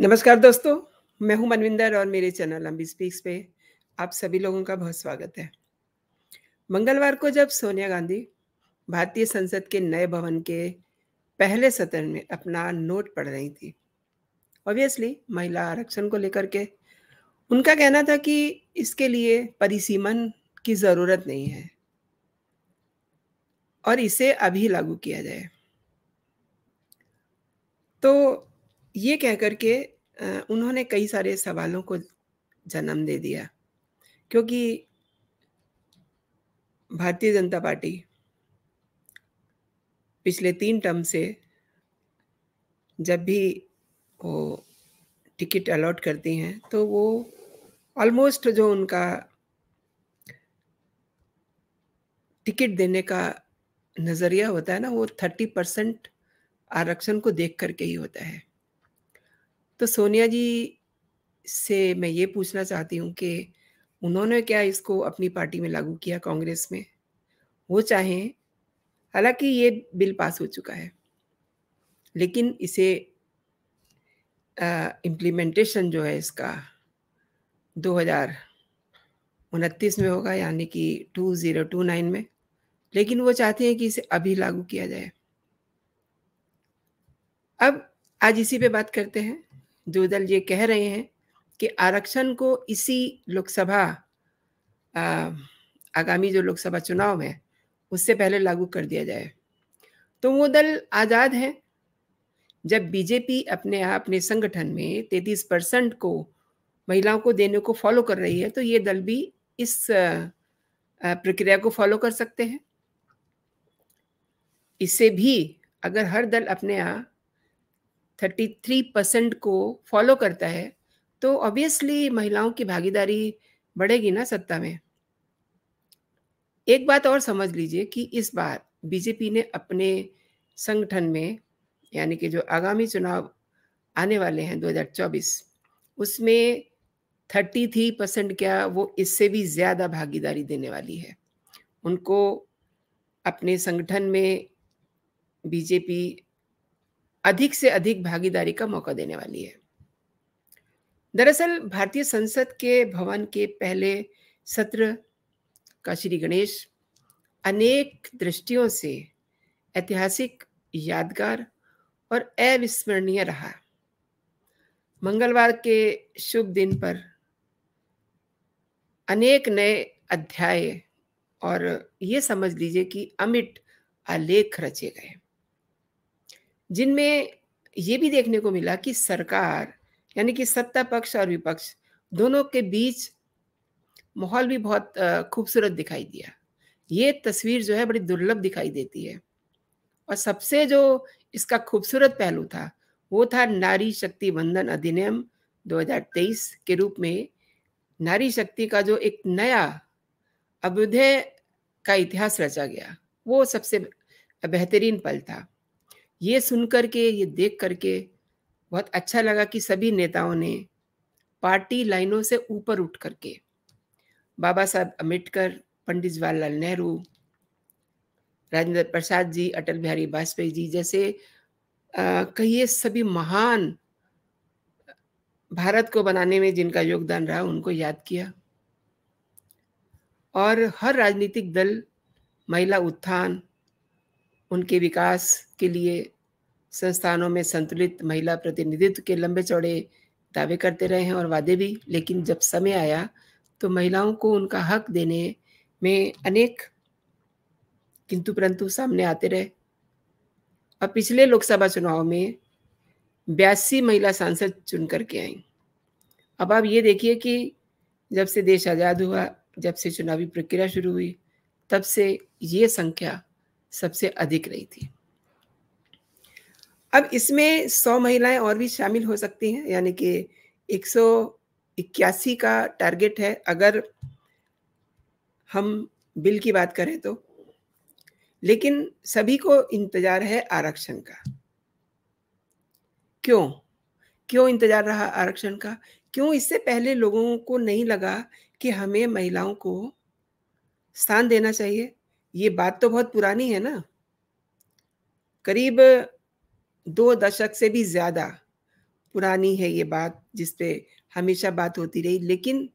नमस्कार दोस्तों मैं हूं मनविंदर और मेरे चैनल लंबी स्पीक्स पे आप सभी लोगों का बहुत स्वागत है मंगलवार को जब सोनिया गांधी भारतीय संसद के नए भवन के पहले सत्र में अपना नोट पढ़ रही थी ऑब्वियसली महिला आरक्षण को लेकर के उनका कहना था कि इसके लिए परिसीमन की ज़रूरत नहीं है और इसे अभी लागू किया जाए तो ये कर के उन्होंने कई सारे सवालों को जन्म दे दिया क्योंकि भारतीय जनता पार्टी पिछले तीन टर्म से जब भी वो टिकट अलॉट करती हैं तो वो ऑलमोस्ट जो उनका टिकट देने का नज़रिया होता है ना वो थर्टी परसेंट आरक्षण को देख करके ही होता है तो सोनिया जी से मैं ये पूछना चाहती हूँ कि उन्होंने क्या इसको अपनी पार्टी में लागू किया कांग्रेस में वो चाहें हालांकि ये बिल पास हो चुका है लेकिन इसे इम्प्लीमेंटेशन जो है इसका दो हज़ार उनतीस में होगा यानी कि टू टू ज़ीरो नाइन में लेकिन वो चाहते हैं कि इसे अभी लागू किया जाए अब आज इसी पे बात करते हैं दो दल ये कह रहे हैं कि आरक्षण को इसी लोकसभा आगामी जो लोकसभा चुनाव है उससे पहले लागू कर दिया जाए तो वो दल आज़ाद है जब बीजेपी अपने अपने संगठन में तैतीस परसेंट को महिलाओं को देने को फॉलो कर रही है तो ये दल भी इस प्रक्रिया को फॉलो कर सकते हैं इससे भी अगर हर दल अपने यहाँ थर्टी थ्री परसेंट को फॉलो करता है तो ऑब्वियसली महिलाओं की भागीदारी बढ़ेगी ना सत्ता में एक बात और समझ लीजिए कि इस बार बीजेपी ने अपने संगठन में यानी कि जो आगामी चुनाव आने वाले हैं 2024 उसमें 33 परसेंट क्या वो इससे भी ज़्यादा भागीदारी देने वाली है उनको अपने संगठन में बीजेपी अधिक से अधिक भागीदारी का मौका देने वाली है दरअसल भारतीय संसद के भवन के पहले सत्र का श्री गणेश अनेक दृष्टियों से ऐतिहासिक यादगार और अविस्मरणीय रहा मंगलवार के शुभ दिन पर अनेक नए अध्याय और ये समझ लीजिए कि अमिट आलेख रचे गए जिनमें ये भी देखने को मिला कि सरकार यानी कि सत्ता पक्ष और विपक्ष दोनों के बीच माहौल भी बहुत खूबसूरत दिखाई दिया ये तस्वीर जो है बड़ी दुर्लभ दिखाई देती है और सबसे जो इसका खूबसूरत पहलू था वो था नारी शक्ति बंधन अधिनियम 2023 के रूप में नारी शक्ति का जो एक नया अभ्युदय का इतिहास रचा गया वो सबसे बेहतरीन पल था ये सुन कर के ये देख करके बहुत अच्छा लगा कि सभी नेताओं ने पार्टी लाइनों से ऊपर उठ करके बाबा साहब अम्बेडकर पंडित जवाहरलाल नेहरू राजेंद्र प्रसाद जी अटल बिहारी वाजपेयी जी जैसे कहिए सभी महान भारत को बनाने में जिनका योगदान रहा उनको याद किया और हर राजनीतिक दल महिला उत्थान उनके विकास के लिए संस्थानों में संतुलित महिला प्रतिनिधित्व के लंबे चौड़े दावे करते रहे हैं और वादे भी लेकिन जब समय आया तो महिलाओं को उनका हक देने में अनेक किंतु परंतु सामने आते रहे और पिछले लोकसभा चुनाव में बयासी महिला सांसद चुन करके आई अब आप ये देखिए कि जब से देश आज़ाद हुआ जब से चुनावी प्रक्रिया शुरू हुई तब से ये संख्या सबसे अधिक रही थी अब इसमें सौ महिलाएं और भी शामिल हो सकती हैं यानी कि एक सौ इक्यासी का टारगेट है अगर हम बिल की बात करें तो लेकिन सभी को इंतजार है आरक्षण का क्यों क्यों इंतजार रहा आरक्षण का क्यों इससे पहले लोगों को नहीं लगा कि हमें महिलाओं को स्थान देना चाहिए ये बात तो बहुत पुरानी है ना करीब दो दशक से भी ज़्यादा पुरानी है ये बात जिस पे हमेशा बात होती रही लेकिन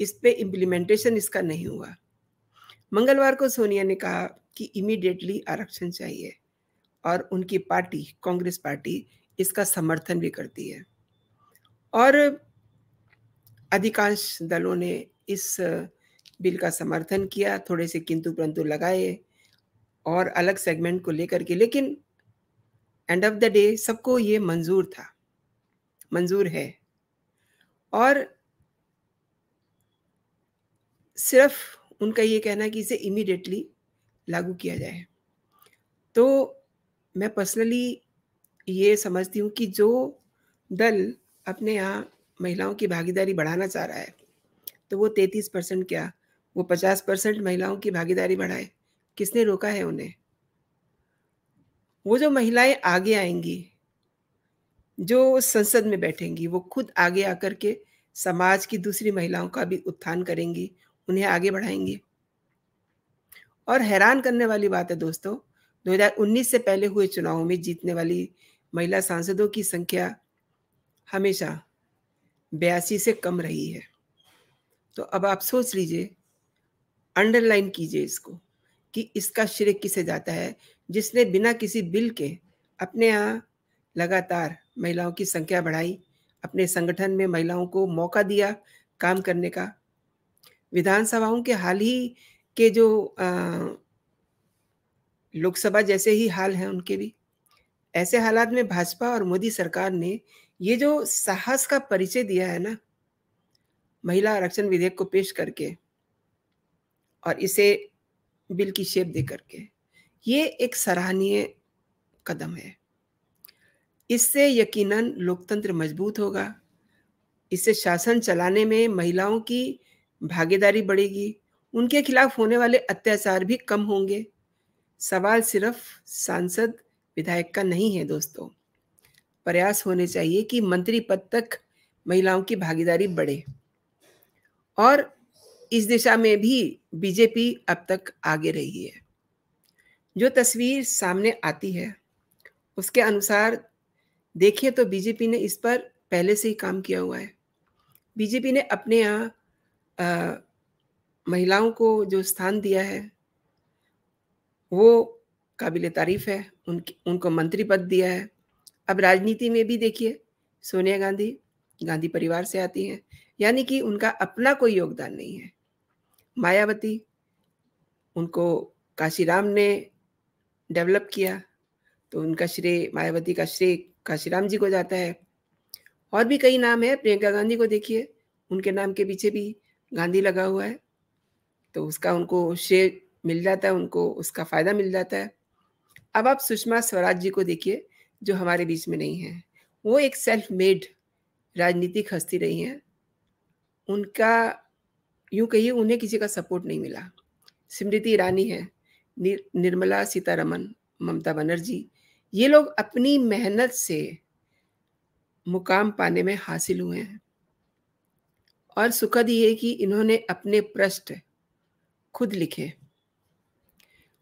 इस पे इम्प्लीमेंटेशन इसका नहीं हुआ मंगलवार को सोनिया ने कहा कि इमीडिएटली आरक्षण चाहिए और उनकी पार्टी कांग्रेस पार्टी इसका समर्थन भी करती है और अधिकांश दलों ने इस बिल का समर्थन किया थोड़े से किंतु परंतु लगाए और अलग सेगमेंट को लेकर के लेकिन एंड ऑफ द डे सबको ये मंजूर था मंजूर है और सिर्फ उनका ये कहना कि इसे इमीडिएटली लागू किया जाए तो मैं पर्सनली ये समझती हूँ कि जो दल अपने यहाँ महिलाओं की भागीदारी बढ़ाना चाह रहा है तो वो तैतीस परसेंट क्या वो पचास परसेंट महिलाओं की भागीदारी बढ़ाए किसने रोका है उन्हें वो जो महिलाएं आगे आएंगी जो संसद में बैठेंगी वो खुद आगे आकर के समाज की दूसरी महिलाओं का भी उत्थान करेंगी उन्हें आगे बढ़ाएंगी और हैरान करने वाली बात है दोस्तों 2019 से पहले हुए चुनावों में जीतने वाली महिला सांसदों की संख्या हमेशा बयासी से कम रही है तो अब आप सोच लीजिए अंडरलाइन कीजिए इसको कि इसका श्रेय किसे जाता है जिसने बिना किसी बिल के अपने यहाँ लगातार महिलाओं की संख्या बढ़ाई अपने संगठन में महिलाओं को मौका दिया काम करने का विधानसभाओं के हाल ही के जो लोकसभा जैसे ही हाल हैं उनके भी ऐसे हालात में भाजपा और मोदी सरकार ने ये जो साहस का परिचय दिया है ना महिला आरक्षण विधेयक को पेश करके और इसे बिल की शेप दे करके ये एक सराहनीय कदम है इससे यकीनन लोकतंत्र मजबूत होगा इससे शासन चलाने में महिलाओं की भागीदारी बढ़ेगी उनके खिलाफ होने वाले अत्याचार भी कम होंगे सवाल सिर्फ सांसद विधायक का नहीं है दोस्तों प्रयास होने चाहिए कि मंत्री पद तक महिलाओं की भागीदारी बढ़े और इस दिशा में भी बीजेपी अब तक आगे रही है जो तस्वीर सामने आती है उसके अनुसार देखिए तो बीजेपी ने इस पर पहले से ही काम किया हुआ है बीजेपी ने अपने यहाँ महिलाओं को जो स्थान दिया है वो काबिल तारीफ है उनकी उनको मंत्री पद दिया है अब राजनीति में भी देखिए सोनिया गांधी गांधी परिवार से आती हैं यानी कि उनका अपना कोई योगदान नहीं है मायावती उनको काशीराम ने डेवलप किया तो उनका श्रेय मायावती का श्रेय काशीराम जी को जाता है और भी कई नाम है प्रियंका गांधी को देखिए उनके नाम के पीछे भी गांधी लगा हुआ है तो उसका उनको श्रेय मिल जाता है उनको उसका फ़ायदा मिल जाता है अब आप सुषमा स्वराज जी को देखिए जो हमारे बीच में नहीं है वो एक सेल्फ मेड राजनीतिक हस्ती रही हैं उनका यूं कहिए उन्हें किसी का सपोर्ट नहीं मिला स्मृति ईरानी है निर्मला सीतारमन ममता बनर्जी ये लोग अपनी मेहनत से मुकाम पाने में हासिल हुए हैं और सुखद ये कि इन्होंने अपने प्रश्न खुद लिखे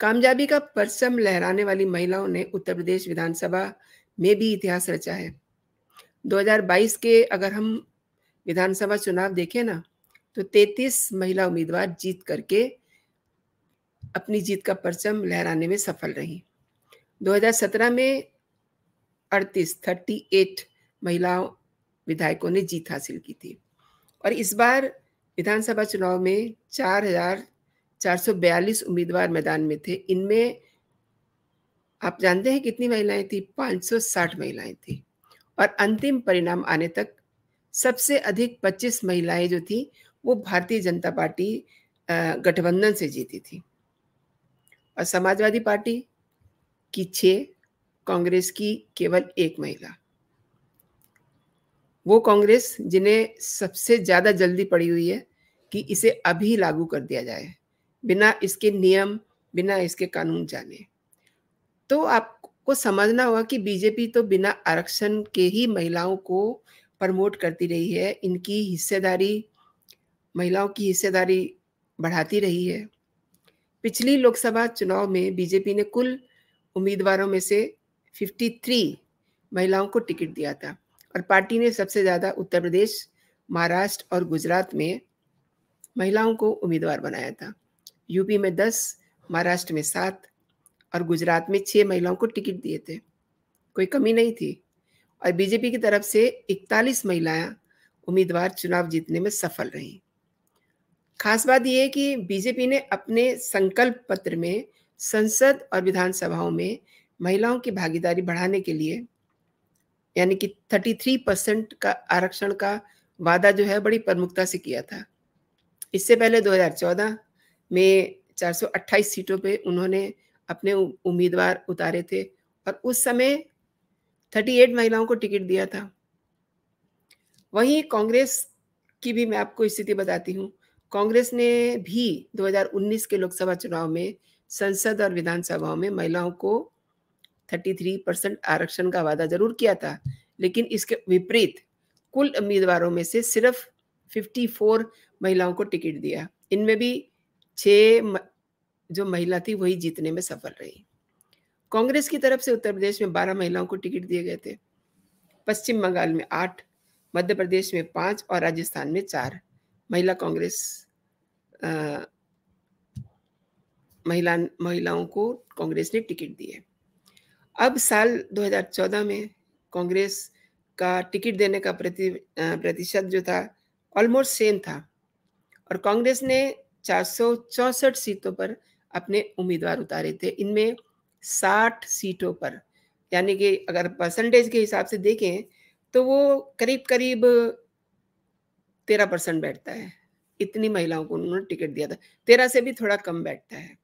कामयाबी का परसम लहराने वाली महिलाओं ने उत्तर प्रदेश विधानसभा में भी इतिहास रचा है 2022 के अगर हम विधानसभा चुनाव देखें ना तो 33 महिला उम्मीदवार जीत करके अपनी जीत का परचम लहराने में सफल रही 2017 में 38 38 महिलाओं विधायकों ने जीत हासिल की थी और इस बार विधानसभा चुनाव में चार हजार चार सौ बयालीस उम्मीदवार मैदान में थे इनमें आप जानते हैं कितनी महिलाएं थी 560 महिलाएं थी और अंतिम परिणाम आने तक सबसे अधिक 25 महिलाएं जो थी वो भारतीय जनता पार्टी गठबंधन से जीती थी और समाजवादी पार्टी की छे कांग्रेस की केवल एक महिला वो कांग्रेस जिन्हें सबसे ज़्यादा जल्दी पड़ी हुई है कि इसे अभी लागू कर दिया जाए बिना इसके नियम बिना इसके कानून जाने तो आपको समझना होगा कि बीजेपी तो बिना आरक्षण के ही महिलाओं को प्रमोट करती रही है इनकी हिस्सेदारी महिलाओं की हिस्सेदारी बढ़ाती रही है पिछली लोकसभा चुनाव में बीजेपी ने कुल उम्मीदवारों में से 53 महिलाओं को टिकट दिया था और पार्टी ने सबसे ज़्यादा उत्तर प्रदेश महाराष्ट्र और गुजरात में महिलाओं को उम्मीदवार बनाया था यूपी में दस महाराष्ट्र में सात और गुजरात में छः महिलाओं को टिकट दिए थे कोई कमी नहीं थी और बीजेपी की तरफ से 41 महिलाएं उम्मीदवार चुनाव जीतने में सफल रहीं खास बात यह है कि बीजेपी ने अपने संकल्प पत्र में संसद और विधानसभाओं में महिलाओं की भागीदारी बढ़ाने के लिए यानी कि 33 परसेंट का आरक्षण का वादा जो है बड़ी प्रमुखता से किया था इससे पहले 2014 में 428 सीटों पे उन्होंने अपने उम्मीदवार उतारे थे और उस समय 38 महिलाओं को टिकट दिया था वहीं कांग्रेस की भी मैं आपको स्थिति बताती हूँ कांग्रेस ने भी 2019 के लोकसभा चुनाव में संसद और विधानसभाओं में महिलाओं को 33 परसेंट आरक्षण का वादा जरूर किया था लेकिन इसके विपरीत कुल उम्मीदवारों में से सिर्फ 54 महिलाओं को टिकट दिया इनमें भी छ जो महिला थी वही जीतने में सफल रही कांग्रेस की तरफ से उत्तर प्रदेश में 12 महिलाओं को टिकट दिए गए थे पश्चिम बंगाल में आठ मध्य प्रदेश में पाँच और राजस्थान में चार महिला कांग्रेस महिला महिलाओं को कांग्रेस ने टिकट दी है अब साल 2014 में कांग्रेस का टिकट देने का प्रति प्रतिशत जो था ऑलमोस्ट सेम था और कांग्रेस ने चार सीटों पर अपने उम्मीदवार उतारे थे इनमें 60 सीटों पर यानी कि अगर परसेंटेज के हिसाब से देखें तो वो करीब करीब तेरह परसेंट बैठता है इतनी महिलाओं को उन्होंने टिकट दिया था तेरह से भी थोड़ा कम बैठता है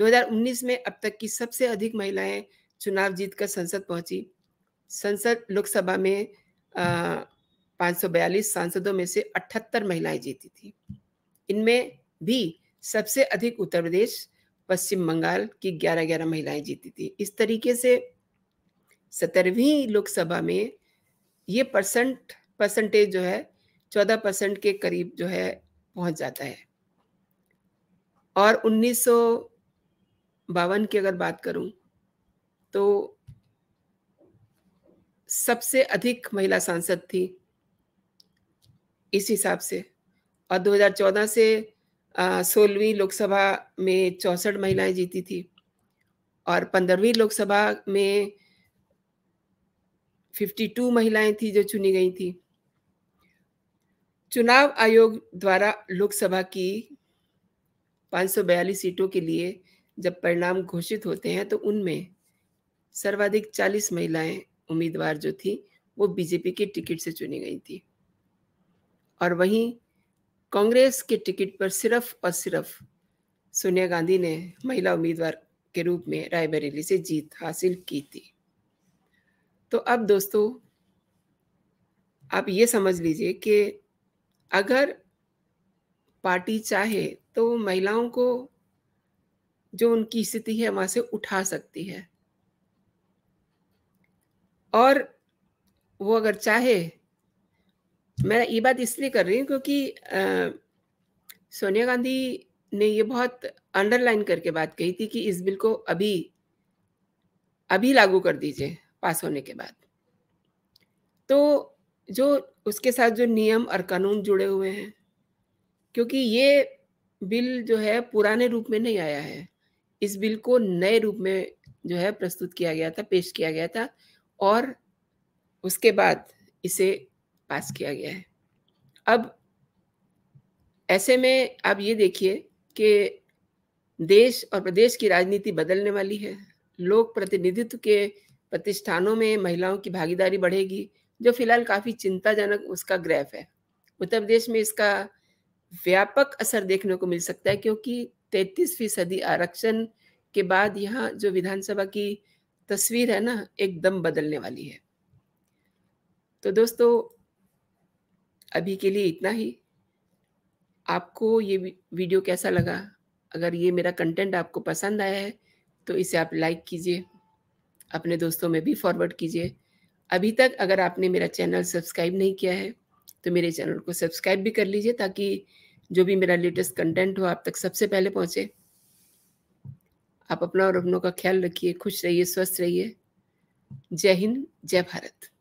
2019 में अब तक की सबसे अधिक महिलाएं चुनाव जीत कर संसद पहुंची संसद लोकसभा में पाँच सांसदों में से 78 महिलाएं जीती थी इनमें भी सबसे अधिक उत्तर प्रदेश पश्चिम बंगाल की 11-11 महिलाएं जीती थी इस तरीके से सत्तरवीं लोकसभा में ये परसेंट परसेंटेज जो है चौदह परसेंट के करीब जो है पहुंच जाता है और उन्नीस बावन की अगर बात करूं तो सबसे अधिक महिला सांसद थी इस हिसाब से और 2014 से सोलहवीं लोकसभा में चौंसठ महिलाएं जीती थी और पंद्रहवीं लोकसभा में 52 महिलाएं थी जो चुनी गई थी चुनाव आयोग द्वारा लोकसभा की 542 सीटों के लिए जब परिणाम घोषित होते हैं तो उनमें सर्वाधिक 40 महिलाएं उम्मीदवार जो थी वो बीजेपी की टिकट से चुनी गई थी और वहीं कांग्रेस के टिकट पर सिर्फ और सिर्फ सोनिया गांधी ने महिला उम्मीदवार के रूप में रायबरेली से जीत हासिल की थी तो अब दोस्तों आप ये समझ लीजिए कि अगर पार्टी चाहे तो महिलाओं को जो उनकी स्थिति है वहां से उठा सकती है और वो अगर चाहे मैं ये बात इसलिए कर रही हूँ क्योंकि सोनिया गांधी ने ये बहुत अंडरलाइन करके बात कही थी कि इस बिल को अभी अभी लागू कर दीजिए पास होने के बाद तो जो उसके साथ जो नियम और कानून जुड़े हुए हैं क्योंकि ये बिल जो है पुराने रूप में नहीं आया है इस बिल को नए रूप में जो है प्रस्तुत किया गया था पेश किया गया था और उसके बाद इसे पास किया गया है अब ऐसे में आप ये देखिए कि देश और प्रदेश की राजनीति बदलने वाली है लोक प्रतिनिधित्व के प्रतिष्ठानों में महिलाओं की भागीदारी बढ़ेगी जो फिलहाल काफ़ी चिंताजनक उसका ग्रेफ है उत्तर प्रदेश में इसका व्यापक असर देखने को मिल सकता है क्योंकि तैतीस फीसदी आरक्षण के बाद यहाँ जो विधानसभा की तस्वीर है ना एकदम बदलने वाली है तो दोस्तों अभी के लिए इतना ही आपको ये वीडियो कैसा लगा अगर ये मेरा कंटेंट आपको पसंद आया है तो इसे आप लाइक कीजिए अपने दोस्तों में भी फॉरवर्ड कीजिए अभी तक अगर आपने मेरा चैनल सब्सक्राइब नहीं किया है तो मेरे चैनल को सब्सक्राइब भी कर लीजिए ताकि जो भी मेरा लेटेस्ट कंटेंट हो आप तक सबसे पहले पहुँचे आप अपना और अपनों का ख्याल रखिए खुश रहिए स्वस्थ रहिए जय हिंद जय भारत